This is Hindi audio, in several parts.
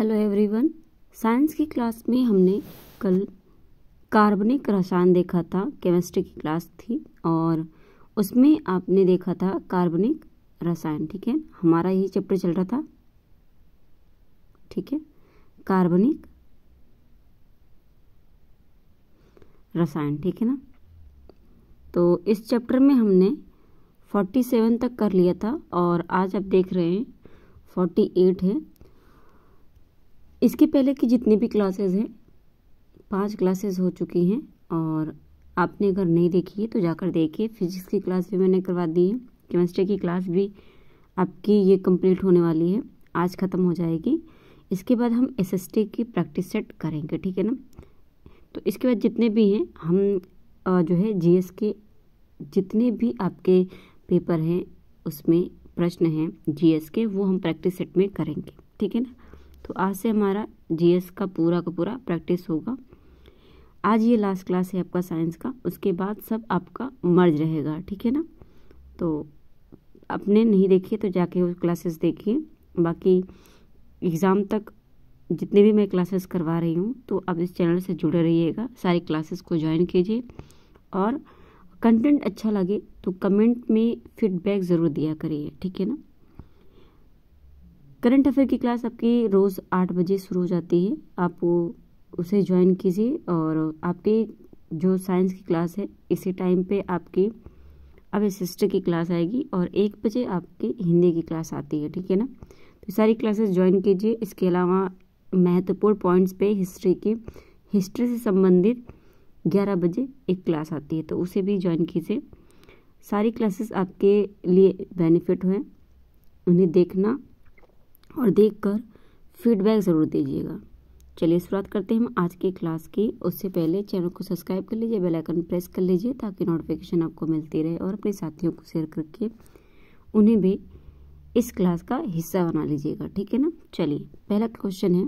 हेलो एवरीवन साइंस की क्लास में हमने कल कार्बनिक रसायन देखा था केमिस्ट्री की क्लास थी और उसमें आपने देखा था कार्बनिक रसायन ठीक है हमारा यही चैप्टर चल रहा था ठीक है कार्बनिक रसायन ठीक है ना तो इस चैप्टर में हमने फोर्टी सेवन तक कर लिया था और आज आप देख रहे हैं फोर्टी एट है इसके पहले की जितनी भी क्लासेस हैं पांच क्लासेस हो चुकी हैं और आपने अगर नहीं देखी है तो जाकर देखिए फिजिक्स की क्लास भी मैंने करवा दी है केमिस्ट्री की क्लास भी आपकी ये कंप्लीट होने वाली है आज ख़त्म हो जाएगी इसके बाद हम एसएसटी की प्रैक्टिस सेट करेंगे ठीक है ना तो इसके बाद जितने भी हैं हम जो है एस के जितने भी आपके पेपर हैं उसमें प्रश्न हैं एस के वो हम प्रैक्टिस सेट में करेंगे ठीक है ना तो आज से हमारा जीएस का पूरा का पूरा प्रैक्टिस होगा आज ये लास्ट क्लास है आपका साइंस का उसके बाद सब आपका मर्ज रहेगा ठीक है ना तो अपने नहीं देखिए तो जाके वो क्लासेस देखिए बाकी एग्ज़ाम तक जितने भी मैं क्लासेस करवा रही हूँ तो आप इस चैनल से जुड़े रहिएगा सारी क्लासेस को ज्वाइन कीजिए और कंटेंट अच्छा लगे तो कमेंट में फीडबैक ज़रूर दिया करिए ठीक है ना करंट अफेयर की क्लास आपकी रोज़ आठ बजे शुरू हो जाती है आप उसे ज्वाइन कीजिए और आपकी जो साइंस की क्लास है इसी टाइम पे आपकी अब सिस्टर की क्लास आएगी और एक बजे आपकी हिंदी की क्लास आती है ठीक है ना तो सारी क्लासेस ज्वाइन कीजिए इसके अलावा महत्वपूर्ण पॉइंट्स पे हिस्ट्री की हिस्ट्री से संबंधित ग्यारह बजे एक क्लास आती है तो उसे भी ज्वाइन कीजिए सारी क्लासेस आपके लिए बेनिफिट हुए उन्हें देखना और देखकर फीडबैक ज़रूर दीजिएगा चलिए शुरुआत करते हैं हम आज की क्लास की उससे पहले चैनल को सब्सक्राइब कर लीजिए बेल आइकन प्रेस कर लीजिए ताकि नोटिफिकेशन आपको मिलती रहे और अपने साथियों को शेयर करके उन्हें भी इस क्लास का हिस्सा बना लीजिएगा ठीक है ना चलिए पहला क्वेश्चन है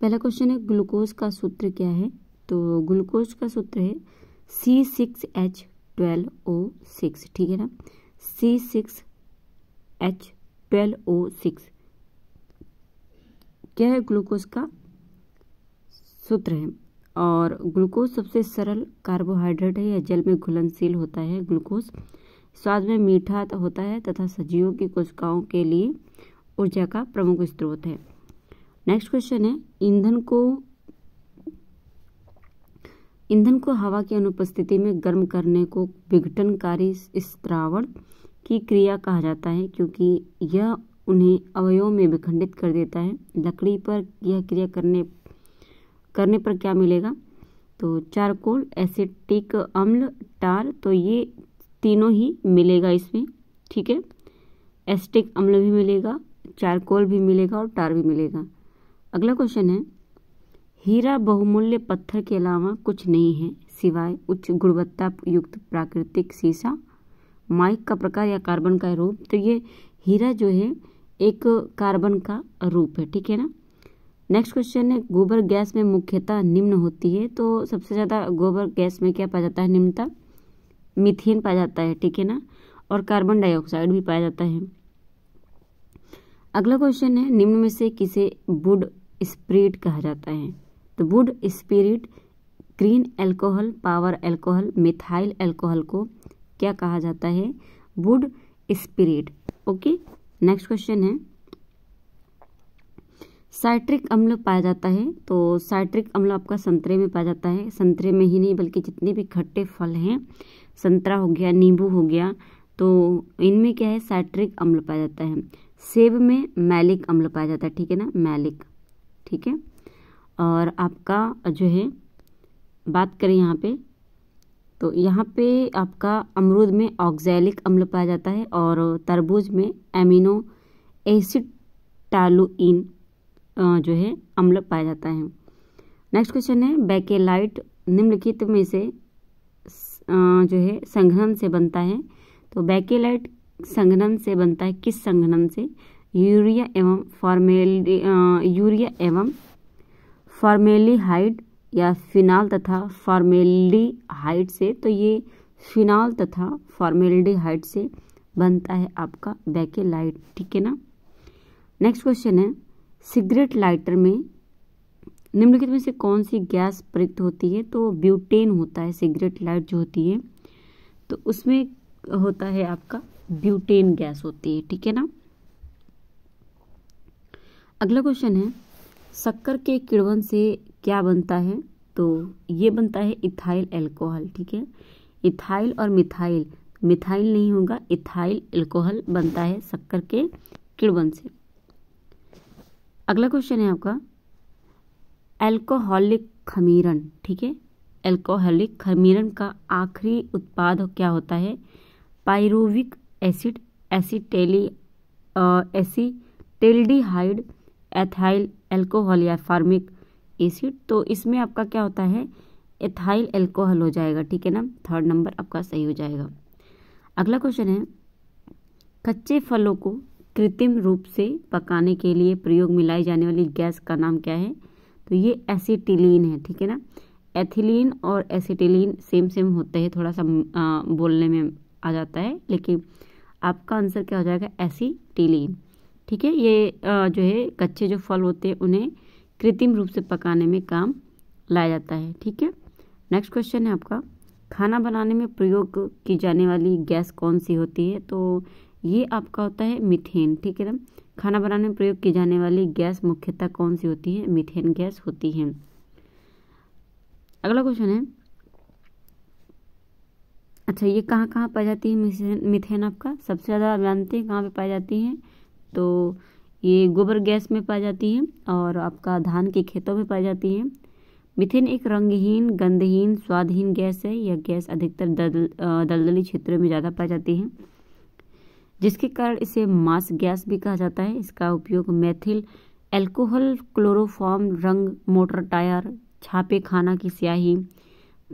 पहला क्वेश्चन है ग्लूकोज का सूत्र क्या है तो ग्लूकोज का सूत्र है C six H twelve O six ठीक है ना C six H twelve O six क्या है ग्लूकोज का सूत्र है और ग्लूकोज सबसे सरल कार्बोहाइड्रेट है या जल में घुलनशील होता है ग्लूकोज स्वाद में मीठा होता है तथा सजीवों की कोशिकाओं के लिए ऊर्जा का प्रमुख स्रोत है नेक्स्ट क्वेश्चन है ईंधन को ईंधन को हवा की अनुपस्थिति में गर्म करने को विघटनकारी स्त्रावण की क्रिया कहा जाता है क्योंकि यह उन्हें अवयवों में विखंडित कर देता है लकड़ी पर यह क्रिया करने करने पर क्या मिलेगा तो चारकोल एसिटिक अम्ल टार तो ये तीनों ही मिलेगा इसमें ठीक है एसिटिक अम्ल भी मिलेगा चारकोल भी मिलेगा और टार भी मिलेगा अगला क्वेश्चन है हीरा बहुमूल्य पत्थर के अलावा कुछ नहीं है सिवाय उच्च गुणवत्ता युक्त प्राकृतिक सीसा माइक का प्रकार या कार्बन का रूप तो ये हीरा जो है एक कार्बन का रूप है ठीक है ना नेक्स्ट क्वेश्चन है गोबर गैस में मुख्यतः निम्न होती है तो सबसे ज़्यादा गोबर गैस में क्या पाया जाता है निम्नता मिथेन पाया जाता है ठीक है ना और कार्बन डाइऑक्साइड भी पाया जाता है अगला क्वेश्चन है निम्न में से किसे वुड स्प्रिट कहा जाता है तो wood spirit green alcohol power alcohol methyl alcohol को क्या कहा जाता है wood spirit okay next question है साइट्रिक अम्ल पाया जाता है तो साइट्रिक अम्ल आपका संतरे में पाया जाता है संतरे में ही नहीं बल्कि जितने भी खट्टे फल हैं संतरा हो गया नींबू हो गया तो इनमें क्या है साइट्रिक अम्ल पाया जाता है सेब में मैलिक अम्ल पाया जाता है ठीक है ना मैलिक ठीक है और आपका जो है बात करें यहाँ पे तो यहाँ पे आपका अमरूद में ऑक्जैलिक अम्ल पाया जाता है और तरबूज में एमिनो एसिटालुइन जो है अम्ल पाया जाता है नेक्स्ट क्वेश्चन है बैकेलाइट निम्नलिखित में से जो है संघनन से बनता है तो बैकेलाइट संघनन से बनता है किस संघनन से यूरिया एवं फॉर्मेल यूरिया एवं फार्मेलीहाइड या फिनाल तथा फार्मेल्डीहाइड से तो ये फिनाल तथा हाइट से बनता है आपका बैकेलाइट ठीक है ना नेक्स्ट क्वेश्चन है सिगरेट लाइटर में निम्नलिखित में से कौन सी गैस प्रयुक्त होती है तो ब्यूटेन होता है सिगरेट लाइट जो होती है तो उसमें होता है आपका ब्यूटेन गैस होती है ठीक है ना अगला क्वेश्चन है शक्कर के किड़वन से क्या बनता है तो ये बनता है इथाइल एल्कोहल ठीक है इथाइल और मिथाइल मिथाइल नहीं होगा इथाइल एल्कोहल बनता है शक्कर के किण्वन से अगला क्वेश्चन है आपका एल्कोहलिक खमीरन ठीक है एल्कोहलिक खमीरन का आखिरी उत्पाद क्या होता है pyruvic acid acetyl acetaldehyde ethyl alcohol या फार्मिक एसिड तो इसमें आपका क्या होता है एथाइल एल्कोहल हो जाएगा ठीक है ना थर्ड नंबर आपका सही हो जाएगा अगला क्वेश्चन है कच्चे फलों को कृत्रिम रूप से पकाने के लिए प्रयोग में लाई जाने वाली गैस का नाम क्या है तो ये एसिटिलीन है ठीक है ना एथिलीन और एसिटिलीन सेम सेम होते हैं थोड़ा सा आ, बोलने में आ जाता है लेकिन आपका आंसर क्या हो जाएगा एसिटिलीन ठीक है ये जो है कच्चे जो फल होते हैं उन्हें कृत्रिम रूप से पकाने में काम लाया जाता है ठीक है नेक्स्ट क्वेश्चन है आपका खाना बनाने में प्रयोग की जाने वाली गैस कौन सी होती है तो ये आपका होता है मिथेन ठीक है ना खाना बनाने में प्रयोग की जाने वाली गैस मुख्यतः कौन सी होती है मिथेन गैस होती है अगला क्वेश्चन है अच्छा ये कहाँ कहाँ पाई जाती है मिथेन आपका सबसे ज़्यादा आप जानते हैं कहाँ पर पाई जाती है तो ये गोबर गैस में पाई जाती है और आपका धान के खेतों में पाई जाती है मिथेन एक रंगहीन गंधहीन स्वादहीन गैस है यह गैस अधिकतर दल दलदली क्षेत्रों में ज़्यादा पाई जाती है जिसके कारण इसे मास गैस भी कहा जाता है इसका उपयोग मैथिल एल्कोहल क्लोरोफॉर्म रंग मोटर टायर छापे खाना की स्याही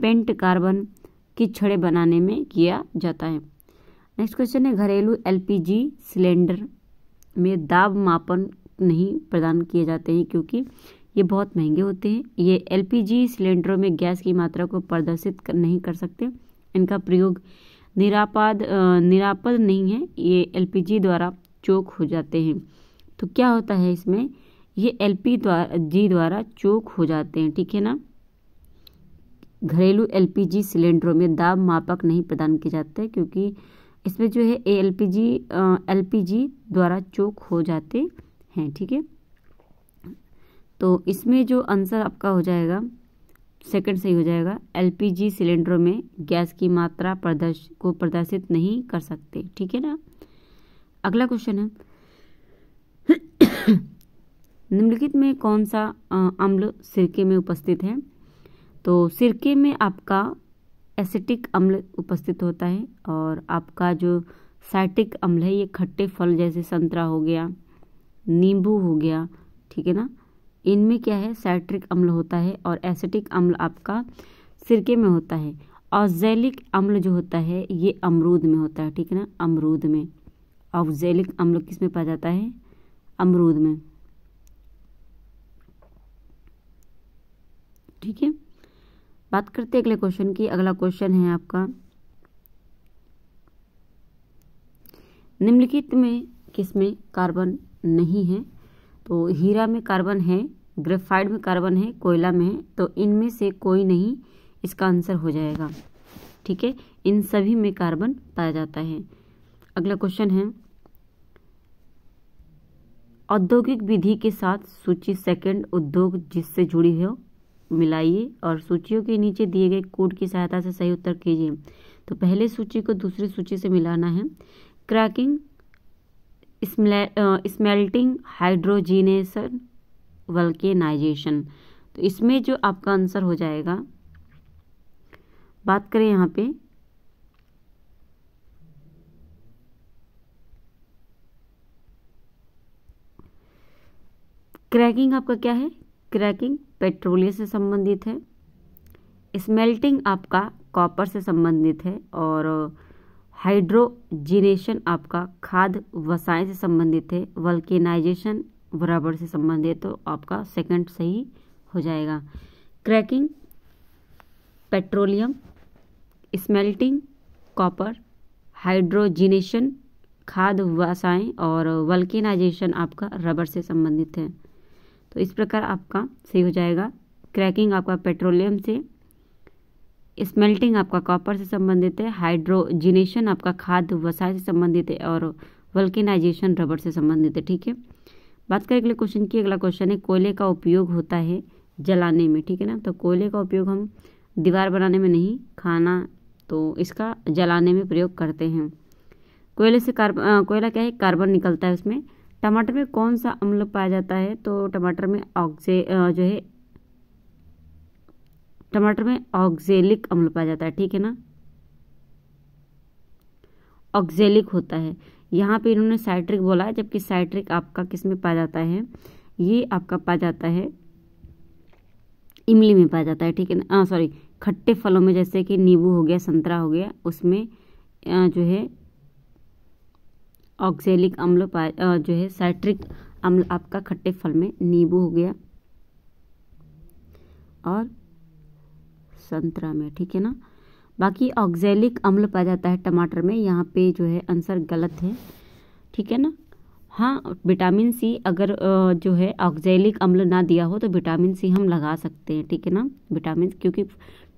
पेंट कार्बन की छड़े बनाने में किया जाता है नेक्स्ट क्वेश्चन है घरेलू एलपीजी सिलेंडर में दाब मापन नहीं प्रदान किए जाते हैं क्योंकि ये बहुत महंगे होते हैं ये एलपीजी सिलेंडरों में गैस की मात्रा को प्रदर्शित नहीं कर सकते इनका प्रयोग निरापद निरापद नहीं है ये एलपीजी द्वारा चोक हो जाते हैं तो क्या होता है इसमें ये एलपी द्वारा जी द्वारा चोक हो जाते हैं ठीक है ना घरेलू एलपीजी सिलेंडरों में दाब मापक नहीं प्रदान किए जाते क्योंकि इसमें जो है L P G L P G द्वारा चोक हो जाते हैं ठीक है तो इसमें जो आंसर आपका हो जाएगा सेकंड सही हो जाएगा एलपीजी सिलेंडरों में गैस की मात्रा प्रदर्श को प्रदर्शित नहीं कर सकते ठीक है ना अगला क्वेश्चन है निम्नलिखित में कौन सा अम्ल सिरके में उपस्थित है तो सिरके में आपका एसिटिक अम्ल उपस्थित होता है और आपका जो साइटिक अम्ल है ये खट्टे फल जैसे संतरा हो गया नींबू हो गया ठीक है ना इनमें क्या है साइट्रिक अम्ल होता है और एसिटिक अम्ल आपका सिरके में होता है औजैलिक अम्ल जो होता है ये अमरूद में होता है ठीक है ना अमरूद में औजैलिक अम्ल किस में पाया जाता है अमरूद में ठीक है बात करते हैं अगले क्वेश्चन की अगला क्वेश्चन है आपका निम्नलिखित में किस में कार्बन नहीं है तो हीरा में कार्बन है ग्रेफाइड में कार्बन है कोयला में है तो इनमें से कोई नहीं इसका आंसर हो जाएगा ठीक है इन सभी में कार्बन पाया जाता है अगला क्वेश्चन है औद्योगिक विधि के साथ सूची सेकंड उद्योग जिससे जुड़ी हो मिलाइए और सूचियों के नीचे दिए गए कोड की सहायता से सही उत्तर कीजिए तो पहले सूची को दूसरी सूची से मिलाना है क्रैकिंग स्मेल्टिंग हाइड्रोजिनेशन वल्केनाइजेशन तो इसमें जो आपका आंसर हो जाएगा बात करें यहाँ पे क्रैकिंग आपका क्या है क्रैकिंग पेट्रोलियम से संबंधित है स्मेल्टिंग आपका कॉपर से संबंधित है और हाइड्रोजिनेशन आपका खाद वसाएं से संबंधित है वल्केनाइजेशन बराबर से संबंधित तो आपका सेकंड सही हो जाएगा cracking petroleum smelting copper hydrogenation खाद वसाएं और वल्केनाइजेशन आपका रबर से संबंधित है तो इस प्रकार आपका सही हो जाएगा क्रैकिंग आपका पेट्रोलियम से स्मेल्टिंग आपका कॉपर से संबंधित है हाइड्रोजिनेशन आपका खाद्य वसाई से संबंधित है और वल्केनाइजेशन रबर से संबंधित है ठीक है बात करें अगले क्वेश्चन की अगला क्वेश्चन है कोयले का उपयोग होता है जलाने में ठीक है ना तो कोयले का उपयोग हम दीवार बनाने में नहीं खाना तो इसका जलाने में प्रयोग करते हैं कोयले से कार्बन कोयला क्या है कार्बन निकलता है उसमें टमाटर में कौन सा अम्ल पाया जाता है तो टमाटर में ऑक्जे जो है टमाटर में ऑक्जेलिक अम्ल पाया जाता है ठीक है ना ऑक्जेलिक होता है यहाँ पे इन्होंने साइट्रिक बोला है जबकि साइट्रिक आपका किस में पाया जाता है ये आपका पाया जाता है इमली में पाया जाता है ठीक है ना सॉरी खट्टे फलों में जैसे कि नींबू हो गया संतरा हो गया उसमें जो है ऑक्जेलिक अम्ल जो है साइट्रिक अम्ल आपका खट्टे फल में नींबू हो गया और संतरा में ठीक है ना बाकी ऑक्जेलिक अम्ल पाया जाता है टमाटर में यहाँ पे जो है आंसर गलत है ठीक है ना हाँ विटामिन सी अगर जो है ऑक्जेलिक अम्ल ना दिया हो तो विटामिन सी हम लगा सकते हैं ठीक है ना विटामिन क्योंकि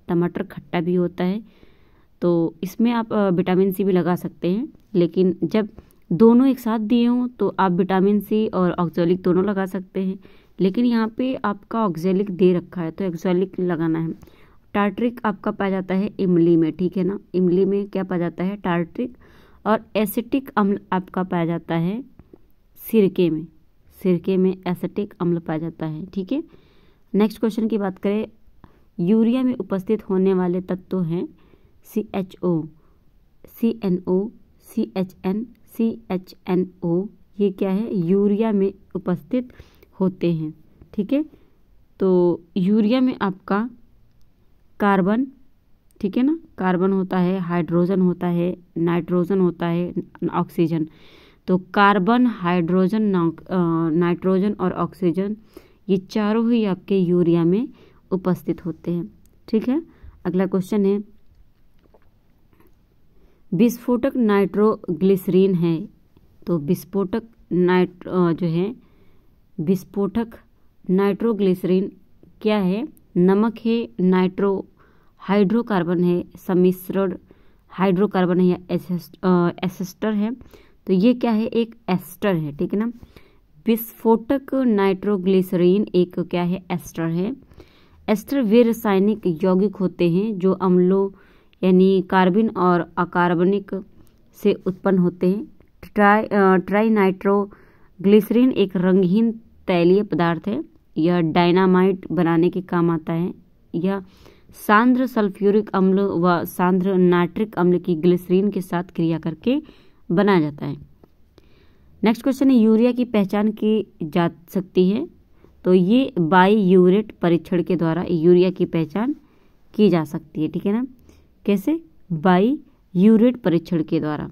टमाटर खट्टा भी होता है तो इसमें आप विटामिन सी भी लगा सकते हैं लेकिन जब दोनों एक साथ दिए हों तो आप विटामिन सी और ऑक्जेलिक दोनों लगा सकते हैं लेकिन यहाँ पे आपका ऑक्जेलिक दे रखा है तो ऑक्जोलिक लगाना है टार्ट्रिक आपका पाया जाता है इमली में ठीक है ना इमली में क्या पाया जाता है टार्ट्रिक और एसिटिक अम्ल आपका पाया जाता है सिरके में सिरके में एसिटिक अम्ल पाया जाता है ठीक है नेक्स्ट क्वेश्चन की बात करें यूरिया में उपस्थित होने वाले तत्व हैं C H O C N O C H N C H N O ये क्या है यूरिया में उपस्थित होते हैं ठीक है तो यूरिया में आपका कार्बन ठीक है ना कार्बन होता है हाइड्रोजन होता है नाइट्रोजन होता है ऑक्सीजन तो कार्बन हाइड्रोजन नाइट्रोजन और ऑक्सीजन ये चारों ही आपके यूरिया में उपस्थित होते हैं ठीक है अगला क्वेश्चन है विस्फोटक नाइट्रोग्लिसरीन है तो विस्फोटक नाइट जो है विस्फोटक नाइट्रोग्लिसरीन क्या है नमक है नाइट्रो हाइड्रोकार्बन है समिश्रण हाइड्रोकार्बन है या एसेस्टर है तो ये क्या है एक एस्टर है ठीक है ना विस्फोटक नाइट्रोग्लिसरीन एक क्या है एस्टर है एस्टर वे रासायनिक यौगिक होते हैं जो अम्लों यानी कार्बिन और अकार्बनिक से उत्पन्न होते हैं ट्राई ट्राइनाइट्रोग्लिसरीन एक रंगहीन तैलीय पदार्थ है यह डायनामाइट बनाने के काम आता है यह सांद्र सल्फ्यूरिक अम्ल व सांद्र नाइट्रिक अम्ल की ग्लिसरीन के साथ क्रिया करके बनाया जाता है नेक्स्ट क्वेश्चन है यूरिया की पहचान की जा सकती है तो ये बाई यूरेट परीक्षण के द्वारा यूरिया की पहचान की जा सकती है ठीक है ना कैसे बाई यूरेट परीक्षण के द्वारा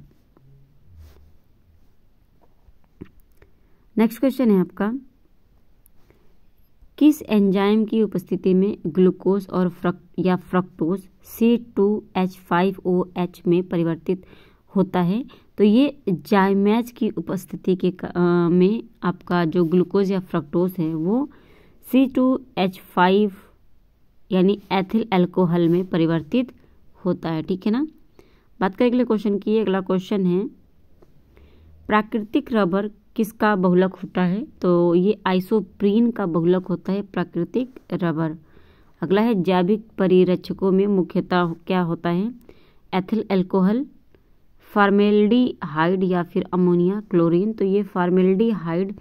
नेक्स्ट क्वेश्चन है आपका किस एंजाइम की उपस्थिति में ग्लूकोज और फ्रक या fructose C two H five O H में परिवर्तित होता है तो ये जायमैच की उपस्थिति के आ, में आपका जो ग्लूकोज या फ्रक्टोज है वो सी टू एच फाइव यानी एथिल एल्कोहल में परिवर्तित होता है ठीक है ना बात करें अगले क्वेश्चन की अगला क्वेश्चन है प्राकृतिक रबर किसका बहुलक होता है तो ये आइसोप्रीन का बहुलक होता है प्राकृतिक रबर अगला है जैविक परिरक्षकों में मुख्यतः क्या होता है एथिल एल्कोहल फार्मेल्डिहाइड या फिर अमोनिया क्लोरीन तो ये फार्मेल्डिहाइड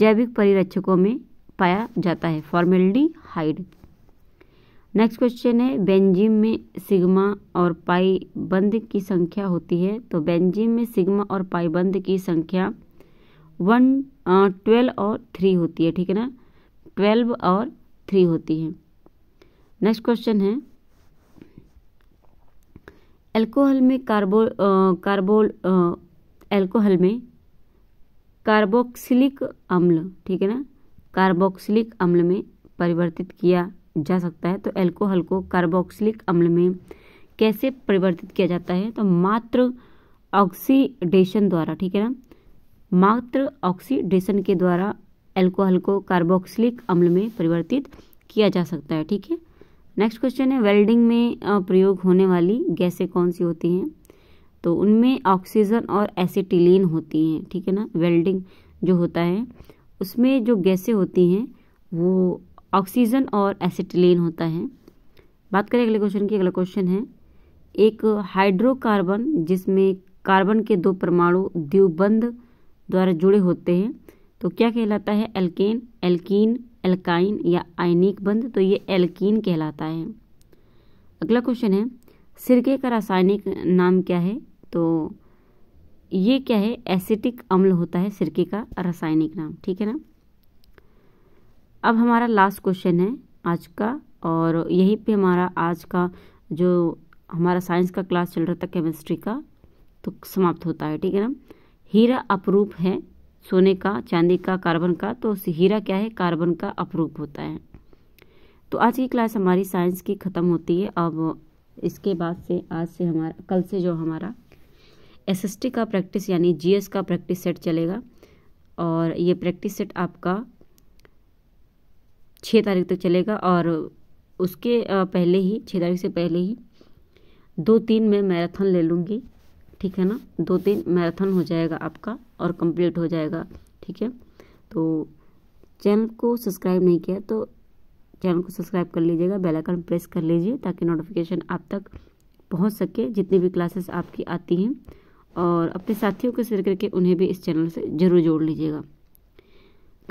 जैविक परिरक्षकों में पाया जाता है हाइड नेक्स्ट क्वेश्चन है बेंजिम में सिग्मा और पाई बंद की संख्या होती है तो बेंजिम में सिग्मा और पाई बंद की संख्या वन ट्वेल्व और थ्री होती है ठीक है ना ट्वेल्व और थ्री होती है नेक्स्ट क्वेश्चन है एल्कोहल में कार्बो कार्बोल एल्कोहल में कार्बोक्सिलिक अम्ल ठीक है ना कार्बोक्सिलिक अम्ल में परिवर्तित किया जा सकता है तो एल्कोहल को कार्बोक्सिलिक अम्ल में कैसे परिवर्तित किया जाता है तो मात्र ऑक्सीडेशन द्वारा ठीक है ना मात्र ऑक्सीडेशन के द्वारा एल्कोहल को कार्बोक्सिलिक अम्ल में परिवर्तित किया जा सकता है ठीक है नेक्स्ट क्वेश्चन है वेल्डिंग में प्रयोग होने वाली गैसें कौन सी होती हैं तो उनमें ऑक्सीजन और एसिटिलीन होती हैं ठीक है ना वेल्डिंग जो होता है उसमें जो गैसें होती हैं वो ऑक्सीजन और एसिटिलीन होता है बात करें अगले क्वेश्चन की अगला क्वेश्चन है एक हाइड्रोकार्बन जिसमें कार्बन के दो परमाणु द्विबंध द्वारा जुड़े होते हैं तो क्या कहलाता है एल्केन एल्कीन एल्काइन या आयनिक बंध तो ये एल्कीन कहलाता है अगला क्वेश्चन है सिरके का रासायनिक नाम क्या है तो ये क्या है एसिटिक अम्ल होता है सिरके का रासायनिक नाम ठीक है ना अब हमारा लास्ट क्वेश्चन है आज का और यहीं पे हमारा आज का जो हमारा साइंस का क्लास चल रहा था केमिस्ट्री का तो समाप्त होता है ठीक है ना हीरा अपरूप है सोने का चांदी का कार्बन का तो हीरा क्या है कार्बन का अपरूप होता है तो आज की क्लास हमारी साइंस की ख़त्म होती है अब इसके बाद से आज से हमारा कल से जो हमारा एसएसटी का प्रैक्टिस यानी जीएस का प्रैक्टिस सेट चलेगा और ये प्रैक्टिस सेट आपका छः तारीख तक चलेगा और उसके पहले ही छः तारीख से पहले ही दो तीन मैं मैराथन ले लूँगी ठीक है ना दो तीन मैराथन हो जाएगा आपका और कंप्लीट हो जाएगा ठीक है तो चैनल को सब्सक्राइब नहीं किया तो चैनल को सब्सक्राइब कर लीजिएगा बेल आइकन प्रेस कर लीजिए ताकि नोटिफिकेशन आप तक पहुंच सके जितनी भी क्लासेस आपकी आती हैं और अपने साथियों को शेयर करके उन्हें भी इस चैनल से ज़रूर जोड़ लीजिएगा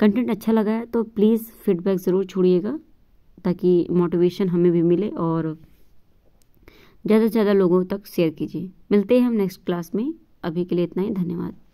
कंटेंट अच्छा लगा है तो प्लीज़ फीडबैक ज़रूर छोड़िएगा ताकि मोटिवेशन हमें भी मिले और ज़्यादा से ज़्यादा लोगों तक शेयर कीजिए मिलते हैं हम नेक्स्ट क्लास में अभी के लिए इतना ही धन्यवाद